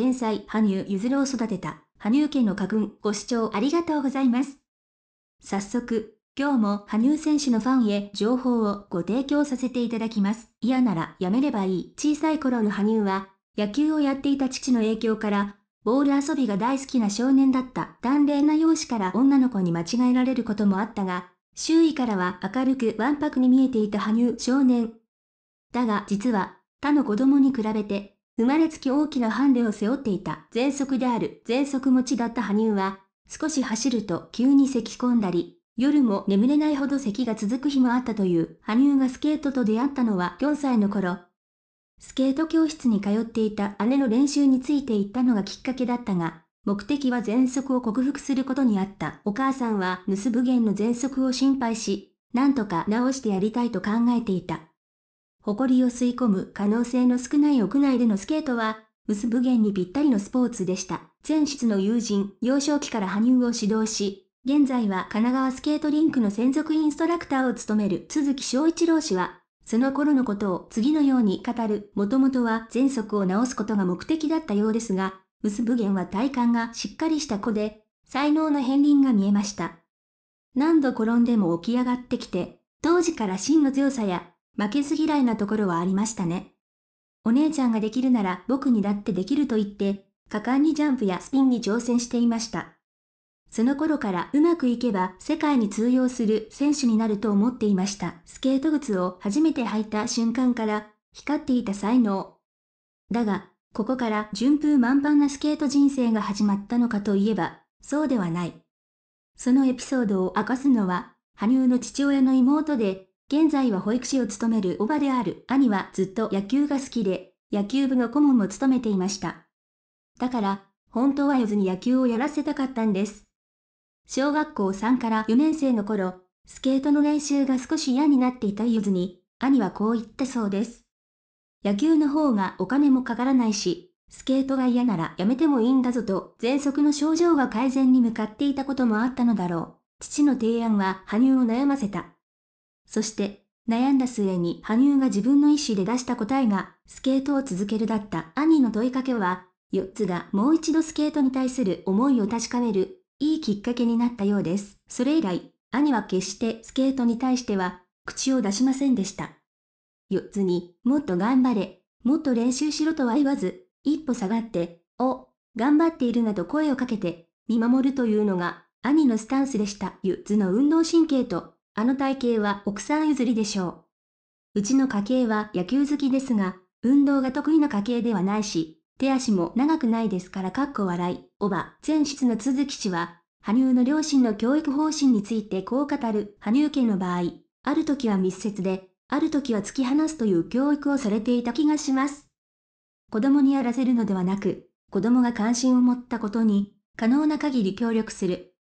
天才、羽生結弦を育てた、羽生家の家訓、ご視聴ありがとうございます。早速、今日も羽生選手のファンへ情報をご提供させていただきます。嫌ならやめればいい。小さい頃の羽生は、野球をやっていた父の影響から、ボール遊びが大好きな少年だった。断麗な容姿から女の子に間違えられることもあったが、周囲からは明るくわんぱくに見えていた羽生少年。だが実は、他の子供に比べて生まれつき大きなハンデを背負っていた喘息である喘息持ちだった羽生は、少し走ると急に咳き込んだり、夜も眠れないほど咳が続く日もあったという羽生がスケートと出会ったのは4歳の頃。スケート教室に通っていた姉の練習について行ったのがきっかけだったが、目的は喘息を克服することにあったお母さんは盗む無限の喘息を心配し、なんとか治してやりたいと考えていた。埃を吸い込む可能性の少ない屋内でのスケートは、薄無限にぴったりのスポーツでした。前室の友人、幼少期から羽生を指導し、現在は神奈川スケートリンクの専属インストラクターを務める鈴木翔一郎氏は、その頃のことを次のように語る、もともとは全息を治すことが目的だったようですが、薄無限は体幹がしっかりした子で、才能の片鱗が見えました。何度転んでも起き上がってきて、当時から芯の強さや負けず嫌いなところはありましたね。お姉ちゃんができるなら僕にだってできると言って、果敢にジャンプやスピンに挑戦していました。その頃からうまくいけば世界に通用する選手になると思っていました。スケート靴を初めて履いた瞬間から光っていた才能。だが、ここから順風満帆なスケート人生が始まったのかといえば、そうではない。そのエピソードを明かすのは、羽生の父親の妹で現在は保育士を務めるおばである兄はずっと野球が好きで、野球部の顧問も務めていました。だから、本当はよずに野球をやらせたかったんです。小学校3から4年生の頃、スケートの練習が少し嫌になっていたゆずに、兄はこう言ったそうです。野球の方がお金もかからないし、スケートが嫌ならやめてもいいんだぞと、喘息の症状が改善に向かっていたこともあったのだろう。父の提案は羽生を悩ませた。そして悩んだ末に羽生が自分の意思で出した答えがスケートを続けるだった兄の問いかけは四つがもう一度スケートに対する思いを確かめるいいきっかけになったようです。それ以来、兄は決してスケートに対しては口を出しませんでした。四つにもっと頑張れ、もっと練習しろとは言わず、一歩下がって、お、頑張っているなと声をかけて見守るというのが兄のスタンスでした。四つの運動神経とあの体型は奥さん譲りでしょう。うちの家系は野球好きですが、運動が得意な家系ではないし、手足も長くないですからかっこ笑い。おば、前室の鈴木氏は、羽生の両親の教育方針についてこう語る羽生家の場合、ある時は密接で、ある時は突き放すという教育をされていた気がします。子供にやらせるのではなく、子供が関心を持ったことに、可能な限り協力する。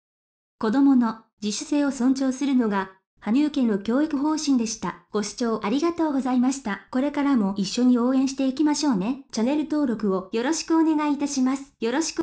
子供の自主性を尊重するのが羽生家の教育方針でした。ご視聴ありがとうございました。これからも一緒に応援していきましょうね。チャンネル登録をよろしくお願いいたします。よろしく。